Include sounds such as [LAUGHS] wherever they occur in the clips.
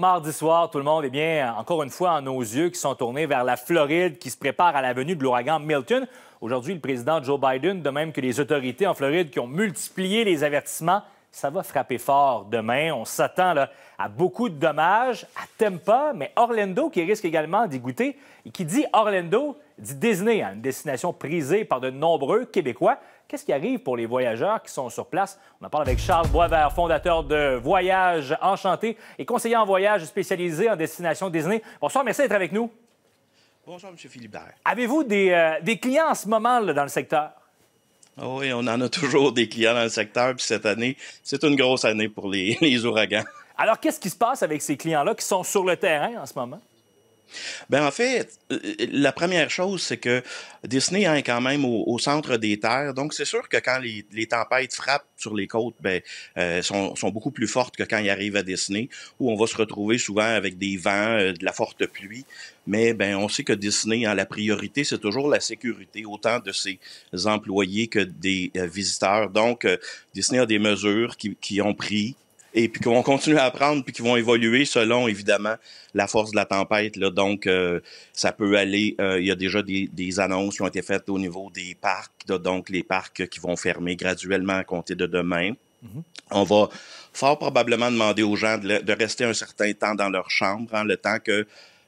Mardi soir, tout le monde est eh bien, encore une fois, en nos yeux qui sont tournés vers la Floride qui se prépare à la venue de l'ouragan Milton. Aujourd'hui, le président Joe Biden, de même que les autorités en Floride qui ont multiplié les avertissements, ça va frapper fort demain. On s'attend à beaucoup de dommages, à Tempa, mais Orlando qui risque également d'y goûter. Et qui dit Orlando dit Disney, hein, une destination prisée par de nombreux Québécois. Qu'est-ce qui arrive pour les voyageurs qui sont sur place? On en parle avec Charles Boisvert, fondateur de Voyage Enchanté et conseiller en voyage spécialisé en destination Disney. Bonsoir, merci d'être avec nous. Bonjour, M. Barret. Avez-vous euh, des, clients en ce moment dans le secteur? Ah oui, on en a toujours des clients dans le secteur, puis cette année, c'est une grosse année pour les, [LAUGHS] les ouragans. Alors, qu'est-ce qui se passe avec ces clients-là qui sont sur le terrain en ce moment? Ben en fait, euh, euh, la première chose, c'est que Disney est quand même au, centre des terres, donc c'est sûr que quand les, tempêtes frappent sur les côtes, ben euh, sont, beaucoup plus fortes que quand ils arrivent à Disney, où on va se retrouver souvent avec des vents, de la forte pluie. Mais ben on sait que Disney, a la priorité, c'est toujours la sécurité, autant de ses employés que des visiteurs. Donc Disney a des mesures qui, qui ont pris et puis qu'on continuer à apprendre, puis qu'ils vont évoluer selon, évidemment, la force de la tempête. Là. Donc, euh, ça peut aller, euh, il y a déjà des, annonces qui ont été faites au niveau des parcs, donc les parcs qui vont fermer graduellement à compter de demain. Mm-hmm. On va fort probablement demander aux gens de, rester un certain temps dans leur chambre, hein, le temps que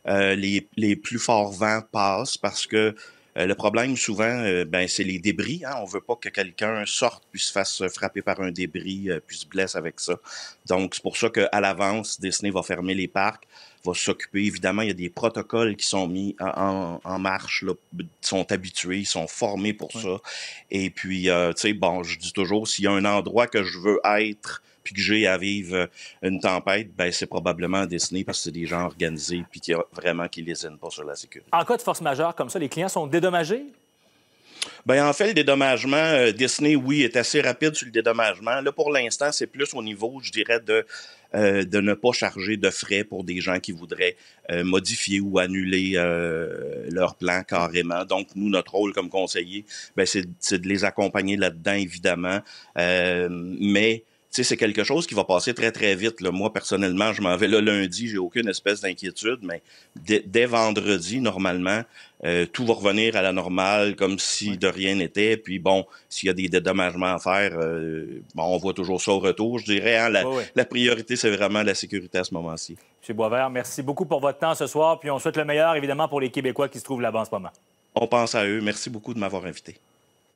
euh, les, les, plus forts vents passent, parce que euh, le problème, souvent, euh, ben, c'est les débris. Hein? On veut pas que quelqu'un sorte, puisse se fasse frapper par un débris, puisse euh, puis se blesse avec ça. Donc, c'est pour ça qu'à l'avance, Disney va fermer les parcs, va s'occuper. Évidemment, il y a des protocoles qui sont mis en, marche, là, sont habitués, ils sont formés pour ça. Et puis, tu sais, bon, je dis toujours, s'il y a un endroit que je veux être puis que j'ai à vivre euh, une tempête, ben c'est probablement Disney, parce que c'est des gens organisés puis qui vraiment qui les aident pas sur la sécurité. En cas de force majeure comme ça, les clients sont dédommagés? Bien, en fait, le dédommagement, euh, Disney, oui, est assez rapide sur le dédommagement. Là, pour l'instant, c'est plus au niveau, je dirais, de, euh, de ne pas charger de frais pour des gens qui voudraient modifier ou annuler leur plan carrément. Donc, nous, notre rôle comme conseiller, ben, c'est de les accompagner là-dedans, évidemment. mais c'est quelque chose qui va passer très, très vite. Moi, personnellement, je m'en vais le lundi, j'ai aucune espèce d'inquiétude, mais dès, vendredi, normalement, euh, tout va revenir à la normale comme si de rien n'était. Puis bon, s'il y a des dédommagements à faire, euh, on voit toujours ça au retour. Je dirais, hein. la, priorité, c'est vraiment la sécurité à ce moment-ci. M. Boisvert, merci beaucoup pour votre temps ce soir. Puis on souhaite le meilleur, évidemment, pour les Québécois qui se trouvent là-bas en ce moment. On pense à eux. Merci beaucoup de m'avoir invité.